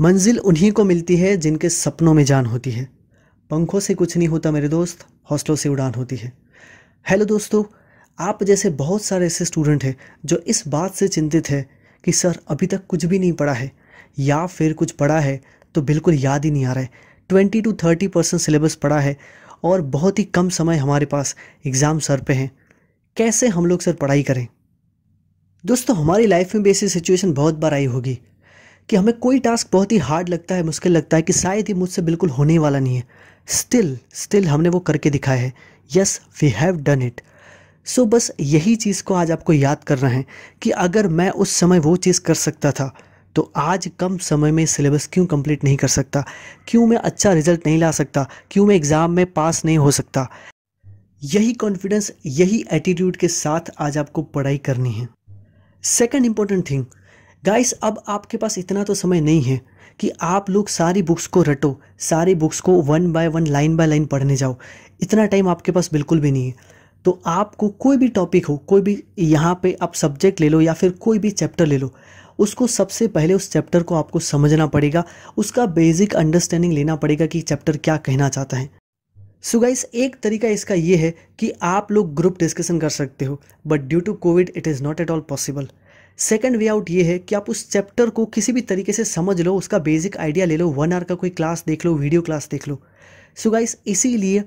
मंजिल उन्हीं को मिलती है जिनके सपनों में जान होती है पंखों से कुछ नहीं होता मेरे दोस्त हॉस्टलों से उड़ान होती है हेलो दोस्तों आप जैसे बहुत सारे ऐसे स्टूडेंट हैं जो इस बात से चिंतित है कि सर अभी तक कुछ भी नहीं पढ़ा है या फिर कुछ पढ़ा है तो बिल्कुल याद ही नहीं आ रहा है twenty two thirty percent syllabus पढ़ा है और बहुत ही कम समय हमारे पास एग्ज़ाम सर पे हैं कैसे हम लोग सर पढ़ाई करें दोस्तों हमारी लाइफ में भी ऐसी सिचुएशन बहुत बार आई होगी कि हमें कोई टास्क बहुत ही हार्ड लगता है मुश्किल लगता है कि शायद ही मुझसे बिल्कुल होने वाला नहीं है स्टिल स्टिल हमने वो करके दिखाया है yes we have done it so बस यही चीज़ को आज आपको याद करना है कि अगर मैं उस समय वो चीज़ कर सकता था तो आज कम समय में सिलेबस क्यों कंप्लीट नहीं कर सकता क्यों मैं अच्छा रिजल्ट नहीं ला सकता क्यों मैं एग्ज़ाम में पास नहीं हो सकता यही कॉन्फिडेंस यही एटीट्यूड के साथ आज आपको पढ़ाई करनी है सेकेंड इंपॉर्टेंट थिंग गाइस अब आपके पास इतना तो समय नहीं है कि आप लोग सारी बुक्स को रटो सारी बुक्स को one by one line by line पढ़ने जाओ इतना टाइम आपके पास बिल्कुल भी नहीं है तो आपको कोई भी टॉपिक हो कोई भी यहाँ पे आप सब्जेक्ट ले लो या फिर कोई भी चैप्टर ले लो उसको सबसे पहले उस चैप्टर को आपको समझना पड़ेगा उसका बेसिक अंडरस्टैंडिंग लेना पड़ेगा कि चैप्टर क्या कहना चाहता है सो so गाइस एक तरीका इसका ये है कि आप लोग ग्रुप डिस्कशन कर सकते हो but due to COVID it is not at all possible second way out ये है कि आप उस चैप्टर को किसी भी तरीके से समझ लो उसका बेसिक आइडिया ले लो वन आवर का कोई क्लास देख लो वीडियो क्लास देख लो सो गाइस इसीलिए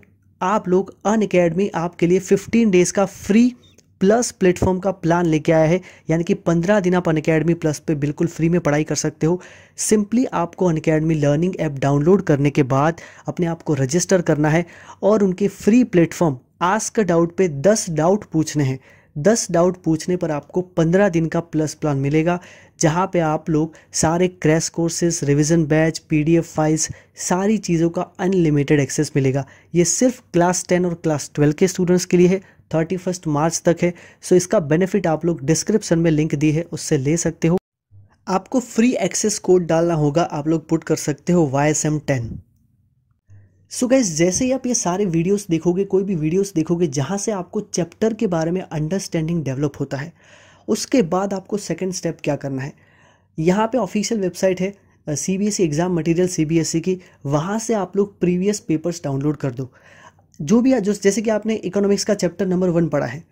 आप लोग अन अकेडमी आपके लिए फिफ्टीन डेज़ का फ्री प्लस प्लेटफॉर्म का प्लान लेके आया है यानी कि पंद्रह दिन आप अन अकेडमी प्लस पे बिल्कुल फ्री में पढ़ाई कर सकते हो सिंपली आपको Unacademy learning app download करने के बाद अपने आप को रजिस्टर करना है और उनके फ्री प्लेटफॉर्म आस्क डाउट पे दस डाउट पूछने हैं दस डाउट पूछने पर आपको पंद्रह दिन का प्लस प्लान मिलेगा जहाँ पे आप लोग सारे crash courses revision batch PDF files सारी चीज़ों का अनलिमिटेड एक्सेस मिलेगा ये सिर्फ क्लास टेन और क्लास ट्वेल्व के स्टूडेंट्स के लिए है थर्टी फर्स्ट मार्च तक है सो इसका बेनिफिट आप लोग डिस्क्रिप्शन में लिंक दी है उससे ले सकते हो आपको फ्री एक्सेस कोड डालना होगा आप लोग पुट कर सकते हो Y S M ten so so guess जैसे ही आप ये सारे वीडियोस देखोगे कोई भी वीडियोस देखोगे जहाँ से आपको चैप्टर के बारे में अंडरस्टैंडिंग डेवलप होता है उसके बाद आपको सेकेंड स्टेप क्या करना है यहाँ पे ऑफिशियल वेबसाइट है C B S E exam material C B S E की वहाँ से आप लोग प्रीवियस पेपर्स डाउनलोड कर दो जो भी जो जैसे कि आपने इकोनॉमिक्स का चैप्टर नंबर वन पढ़ा है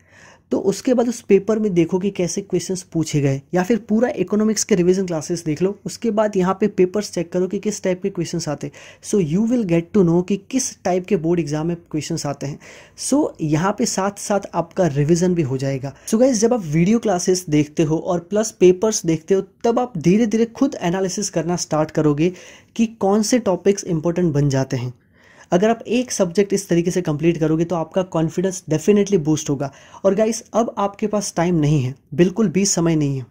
तो उसके बाद उस पेपर में देखो कि कैसे क्वेश्चंस पूछे गए या फिर पूरा इकोनॉमिक्स के रिवीजन क्लासेस देख लो उसके बाद यहाँ पे पेपर्स चेक करो कि किस टाइप के क्वेश्चंस आते हैं so you will get to know कि किस टाइप के बोर्ड एग्जाम में क्वेश्चंस आते हैं सो so, यहाँ पे साथ साथ आपका रिविजन भी हो जाएगा सो so गाइज जब आप वीडियो क्लासेस देखते हो और प्लस पेपर्स देखते हो तब आप धीरे धीरे खुद एनालिसिस करना स्टार्ट करोगे कि कौन से टॉपिक्स इंपॉर्टेंट बन जाते हैं अगर आप एक सब्जेक्ट इस तरीके से कंप्लीट करोगे तो आपका कॉन्फिडेंस डेफिनेटली बूस्ट होगा और गाइस अब आपके पास टाइम नहीं है बिल्कुल भी समय नहीं है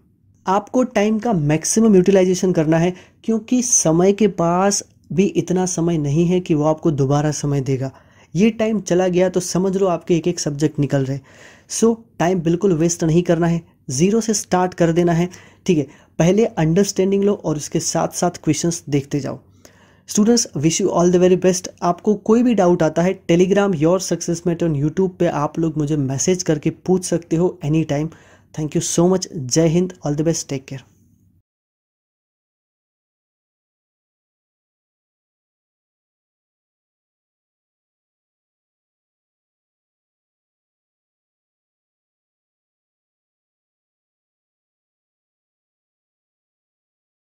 आपको टाइम का मैक्सिमम यूटिलाइजेशन करना है क्योंकि समय के पास भी इतना समय नहीं है कि वो आपको दोबारा समय देगा ये टाइम चला गया तो समझ लो आपके एक एक सब्जेक्ट निकल रहे सो so, टाइम बिल्कुल वेस्ट नहीं करना है ज़ीरो से स्टार्ट कर देना है ठीक है पहले अंडरस्टैंडिंग लो और उसके साथ साथ क्वेश्चंस देखते जाओ students wish you all the very best आपको कोई भी डाउट आता है Telegram your success mate on YouTube पे आप लोग मुझे मैसेज करके पूछ सकते हो any time thank you so much Jai Hind all the best take care